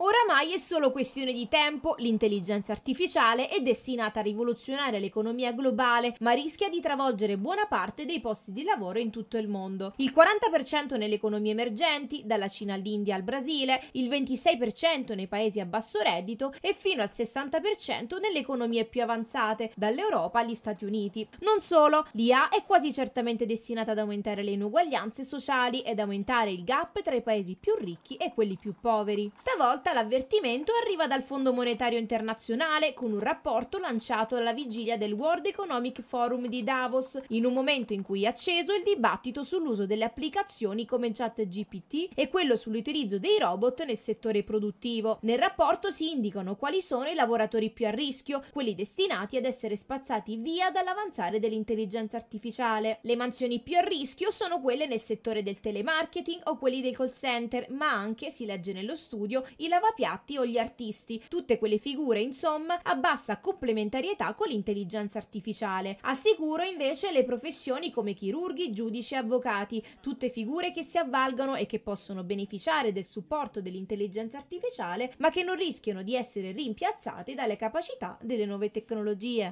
Oramai è solo questione di tempo, l'intelligenza artificiale è destinata a rivoluzionare l'economia globale, ma rischia di travolgere buona parte dei posti di lavoro in tutto il mondo. Il 40% nelle economie emergenti, dalla Cina all'India al Brasile, il 26% nei paesi a basso reddito e fino al 60% nelle economie più avanzate, dall'Europa agli Stati Uniti. Non solo, l'IA è quasi certamente destinata ad aumentare le inuguaglianze sociali ed aumentare il gap tra i paesi più ricchi e quelli più poveri. Stavolta realtà l'avvertimento arriva dal Fondo Monetario Internazionale con un rapporto lanciato alla vigilia del World Economic Forum di Davos, in un momento in cui è acceso il dibattito sull'uso delle applicazioni come ChatGPT e quello sull'utilizzo dei robot nel settore produttivo. Nel rapporto si indicano quali sono i lavoratori più a rischio, quelli destinati ad essere spazzati via dall'avanzare dell'intelligenza artificiale. Le mansioni più a rischio sono quelle nel settore del telemarketing o quelli del call center, ma anche, si legge nello studio, i lavoratori lavapiatti o gli artisti. Tutte quelle figure, insomma, a bassa complementarietà con l'intelligenza artificiale. Assicuro invece, le professioni come chirurghi, giudici e avvocati, tutte figure che si avvalgano e che possono beneficiare del supporto dell'intelligenza artificiale, ma che non rischiano di essere rimpiazzate dalle capacità delle nuove tecnologie.